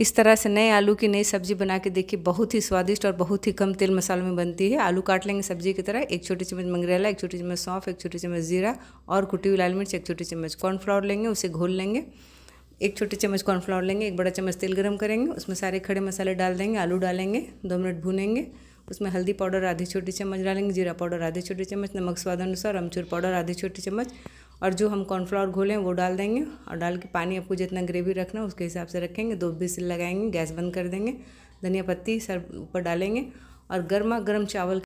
इस तरह से नए आलू की नई सब्जी बना के देखिए बहुत ही स्वादिष्ट और बहुत ही कम तेल मसालों में बनती है आलू काट लेंगे सब्जी की तरह एक छोटी चम्मच मंगरेला एक छोटी चम्मच सौंफ एक छोटी चम्मच जीरा और कुटी हुई लाल मिर्च एक छोटी चम्मच कॉर्नफ्लावर लेंगे उसे घोल लेंगे एक छोटी चम्मच कॉर्नफ्लावर लेंगे एक बड़ा चम्मच तेल गर्म करेंगे उसमें सारे खड़े मसाले डाल देंगे आलू डालेंगे दो मिनट भूनेंगे उसमें हल्दी पाउडर आधी छोटी चम्मच डालेंगे जीरा पाउडर आधी छोटी चम्मच नमक स्वाद अनुसार अमचूर पाउडर आधी छोटी चम्मच और जो हम कॉर्नफ्लावर घोलें वो डाल देंगे और डाल के पानी आपको जितना ग्रेवी रखना है उसके हिसाब से रखेंगे दो बिसिल लगाएंगे गैस बंद कर देंगे धनिया पत्ती सर ऊपर डालेंगे और गर्मा गर्म चावल